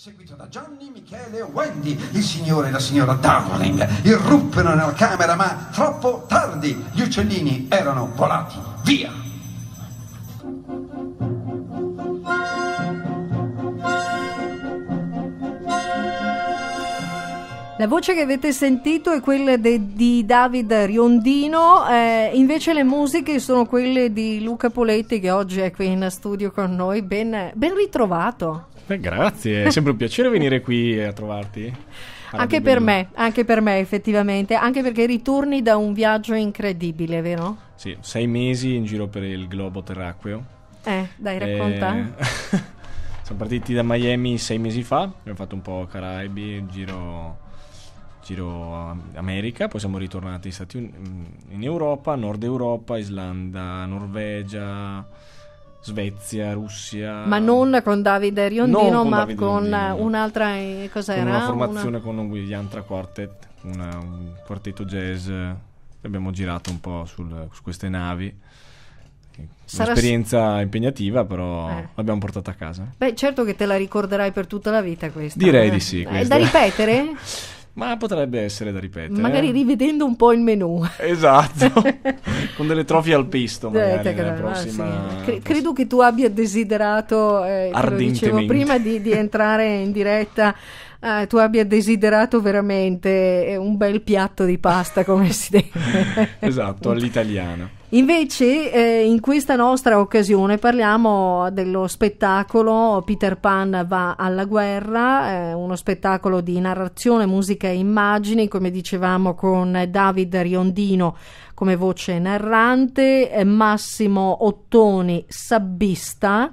seguito da Gianni, Michele e Wendy. Il signore e la signora Darling, irruppero nella camera, ma troppo tardi gli uccellini erano volati via. La voce che avete sentito è quella de, di David Riondino, eh, invece le musiche sono quelle di Luca Poletti che oggi è qui in studio con noi, ben, ben ritrovato. Beh, grazie, è sempre un piacere venire qui a trovarti. Anche per me, anche per me effettivamente, anche perché ritorni da un viaggio incredibile, vero? Sì, sei mesi in giro per il globo terracqueo. Eh, dai, eh, racconta. Eh, siamo partiti da Miami sei mesi fa, abbiamo fatto un po' Caraibi, giro, giro America, poi siamo ritornati in, Stati Un- in Europa, Nord Europa, Islanda, Norvegia Svezia, Russia. Ma non con Davide Riondino, con ma Davide con Riondino. un'altra. Eh, cos'era? Con una formazione una... con un Williantra Quartet, una, un quartetto jazz. Abbiamo girato un po' sul, su queste navi. Sarà un'esperienza impegnativa, però eh. l'abbiamo portata a casa. Beh, certo che te la ricorderai per tutta la vita questa. Direi eh. di sì. Questa. È da ripetere? Ma potrebbe essere da ripetere. Magari eh. rivedendo un po' il menù. Esatto, con delle trofie al pisto, magari eh, prossima... sì. Credo che tu abbia desiderato, eh, dicevo prima di, di entrare in diretta, eh, tu abbia desiderato veramente eh, un bel piatto di pasta come si deve. esatto, all'italiana. Invece eh, in questa nostra occasione parliamo dello spettacolo Peter Pan va alla guerra, eh, uno spettacolo di narrazione, musica e immagini, come dicevamo con David Riondino come voce narrante, eh, Massimo Ottoni sabbista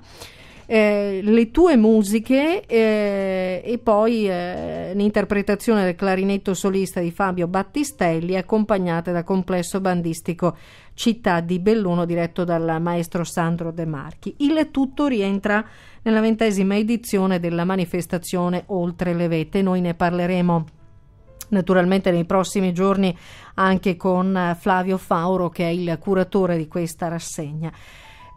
eh, le tue musiche eh, e poi eh, l'interpretazione del clarinetto solista di Fabio Battistelli accompagnate da complesso bandistico Città di Belluno diretto dal maestro Sandro De Marchi. Il tutto rientra nella ventesima edizione della manifestazione Oltre le Vette. Noi ne parleremo naturalmente nei prossimi giorni anche con eh, Flavio Fauro che è il curatore di questa rassegna.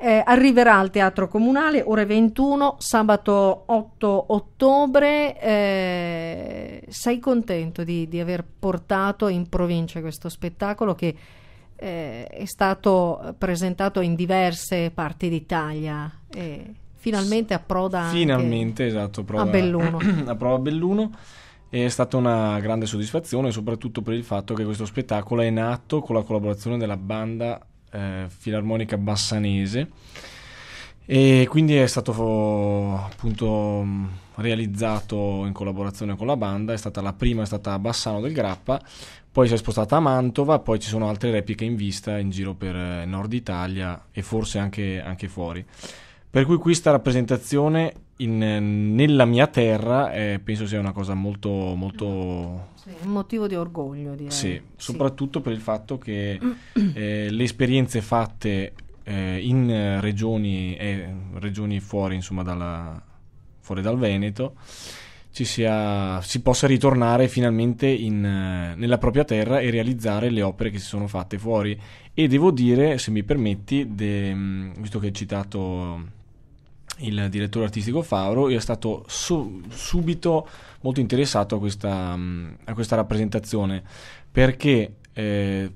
Eh, arriverà al Teatro Comunale ore 21, sabato 8 ottobre. Eh, sei contento di, di, aver portato in provincia questo spettacolo che eh, è stato presentato in diverse parti d'Italia e finalmente approda finalmente, esatto, a Belluno. a Belluno. È stata una grande soddisfazione, soprattutto per il fatto che questo spettacolo è nato con la collaborazione della banda eh, filarmonica bassanese e quindi è stato appunto mm, realizzato in collaborazione con la banda, è stata la prima, è stata a Bassano del Grappa, poi si è spostata a Mantova, poi ci sono altre repliche in vista in giro per eh, Nord Italia e forse anche, anche fuori. Per cui questa rappresentazione in, nella mia terra eh, penso sia una cosa molto... molto... Sì, un motivo di orgoglio direi. Sì, soprattutto sì. per il fatto che eh, le esperienze fatte eh, in regioni, eh, regioni fuori, insomma, dalla, fuori dal Veneto sia, si possa ritornare finalmente in, eh, nella propria terra e realizzare le opere che si sono fatte fuori. E devo dire, se mi permetti, de, mm, visto che hai citato il direttore artistico Fauro, è stato su, subito molto interessato a questa, a questa rappresentazione perché eh,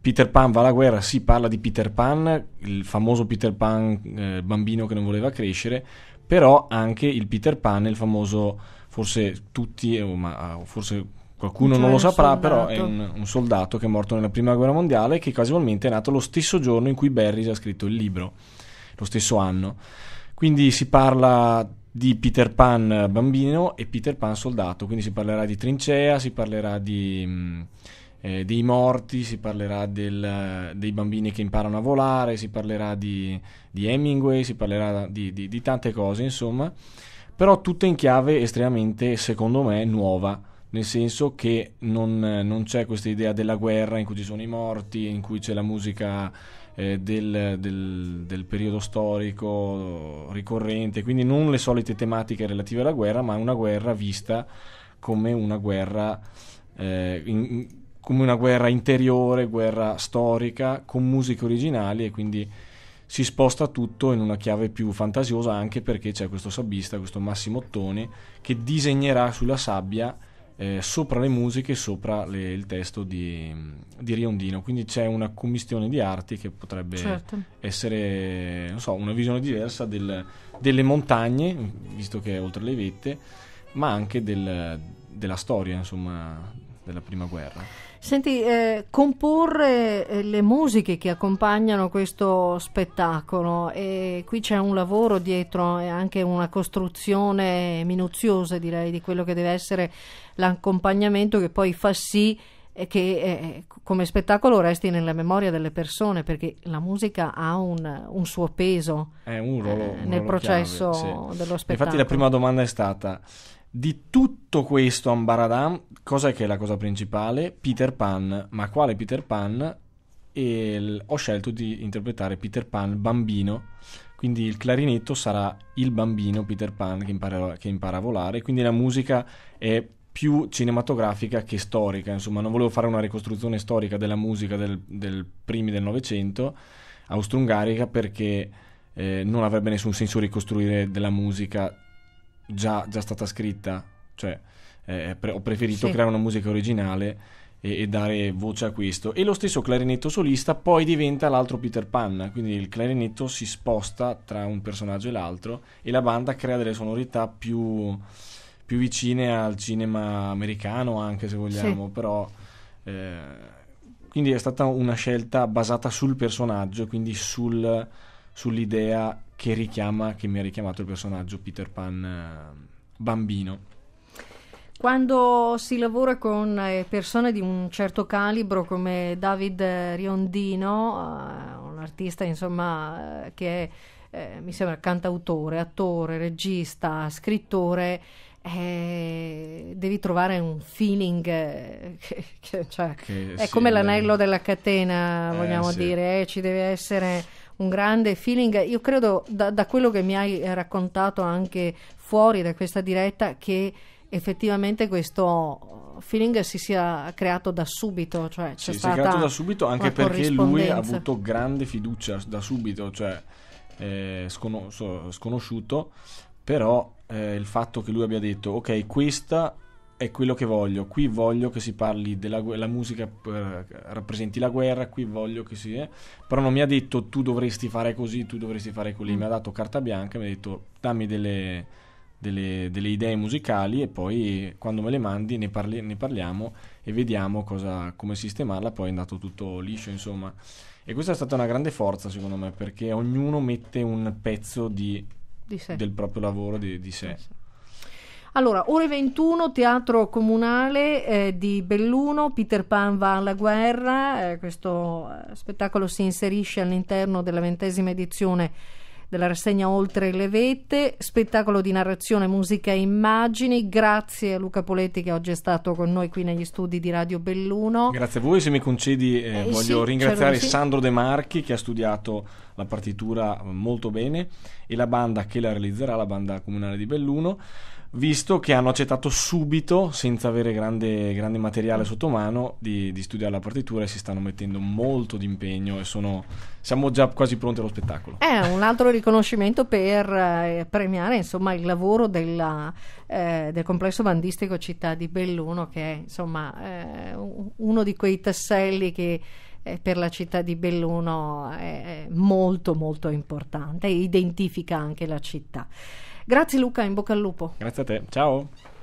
Peter Pan va alla guerra, si parla di Peter Pan, il famoso Peter Pan eh, bambino che non voleva crescere, però anche il Peter Pan, il famoso, forse tutti, eh, ma ah, forse qualcuno cioè non lo saprà, soldato. però è un, un, soldato che è morto nella prima guerra mondiale che casualmente è nato lo stesso giorno in cui Barry ha scritto il libro, lo stesso anno. Quindi si parla di Peter Pan eh, bambino e Peter Pan soldato, quindi si parlerà di trincea, si parlerà di, mm, eh, dei morti, si parlerà del, eh, dei bambini che imparano a volare, si parlerà di, di Hemingway, si parlerà di, di tante cose, insomma, però tutte in chiave estremamente, secondo me, nuova nel senso che non, eh, non, c'è questa idea della guerra in cui ci sono i morti, in cui c'è la musica eh, del, del, del, periodo storico ricorrente, quindi non le solite tematiche relative alla guerra, ma una guerra vista come una guerra, eh, in, come una guerra interiore, guerra storica, con musiche originali e quindi si sposta tutto in una chiave più fantasiosa anche perché c'è questo sabbista, questo Massimo Ottoni, che disegnerà sulla sabbia eh, sopra le musiche, sopra le, il testo di, di, Riondino. Quindi c'è una commistione di arti che potrebbe certo. essere so, una visione diversa del, delle montagne, visto che è oltre le vette, ma anche del, della storia, insomma, della prima guerra. Senti, eh, comporre eh, le musiche che accompagnano questo spettacolo, e qui c'è un lavoro dietro e eh, anche una costruzione minuziosa, direi, di quello che deve essere l'accompagnamento che poi fa sì eh, che eh, come spettacolo resti nella memoria delle persone perché la musica ha un, un suo peso un ruolo, eh, nel processo chiave, sì. dello spettacolo. Infatti la prima domanda è stata di tutto questo Ambaradam, cosa che è la cosa principale? Peter Pan, ma quale Peter Pan? E ho scelto di interpretare Peter Pan bambino, quindi il clarinetto sarà il bambino Peter Pan che impara, che impara a volare, quindi la musica è più cinematografica che storica, insomma non volevo fare una ricostruzione storica della musica del, del primi del Novecento austro-ungarica perché eh, non avrebbe nessun senso ricostruire della musica già, già stata scritta, cioè eh, eh, pre- ho preferito sì. creare una musica originale e, e, dare voce a questo. E lo stesso clarinetto solista poi diventa l'altro Peter Pan, quindi il clarinetto si sposta tra un personaggio e l'altro e la banda crea delle sonorità più, più vicine al cinema americano anche se vogliamo, sì. però... Eh, quindi è stata una scelta basata sul personaggio, quindi sul, sull'idea che richiama, che mi ha richiamato il personaggio Peter Pan eh, bambino. Quando si lavora con eh, persone di un certo calibro come David eh, Riondino, un artista insomma, che è, eh, mi sembra cantautore, attore, regista, scrittore, eh, devi trovare un feeling eh, che, che, cioè, che è sì, come l'anello della catena, vogliamo sì. dire, ci deve essere un grande feeling. Io credo da, da quello che mi hai eh, raccontato anche fuori da questa diretta che effettivamente questo feeling si sia creato da subito. Cioè c'è sì, si è creato da subito anche perché lui ha avuto grande fiducia da subito, cioè eh, sconosciuto, però eh, il fatto che lui abbia detto ok questa è quello che voglio. Qui voglio che si parli della la musica, eh, rappresenti la guerra, qui voglio che si... Eh. Però non mi ha detto tu dovresti fare così, tu dovresti fare così. Mm. Mi ha dato carta bianca, mi ha detto dammi delle, delle, delle idee musicali e poi quando me le mandi ne, parli, ne parliamo e vediamo cosa, come sistemarla. Poi è andato tutto liscio, insomma. E questa è stata una grande forza, secondo me, perché ognuno mette un pezzo di, di del proprio lavoro, di, di sé. Sì. Allora, ore 21, Teatro Comunale eh, di Belluno, Peter Pan va alla guerra, eh, questo eh, spettacolo si inserisce all'interno della ventesima edizione della rassegna Oltre le Vette, spettacolo di narrazione, musica e immagini. Grazie a Luca Poletti che oggi è stato con noi qui negli studi di Radio Belluno. Grazie a voi, se mi concedi eh, eh, voglio sì, ringraziare Sandro De Marchi che ha studiato la partitura molto bene e la banda che la realizzerà, la banda comunale di Belluno, visto che hanno accettato subito, senza avere grande, grande materiale sotto mano, di, di, studiare la partitura e si stanno mettendo molto d'impegno e sono, siamo già quasi pronti allo spettacolo. È un altro riconoscimento per eh, premiare insomma, il lavoro della, eh, del complesso bandistico Città di Belluno, che è insomma, eh, uno di quei tasselli che eh, per la città di Belluno è, è molto molto importante e identifica anche la città. Grazie Luca, in bocca al lupo. Grazie a te, ciao.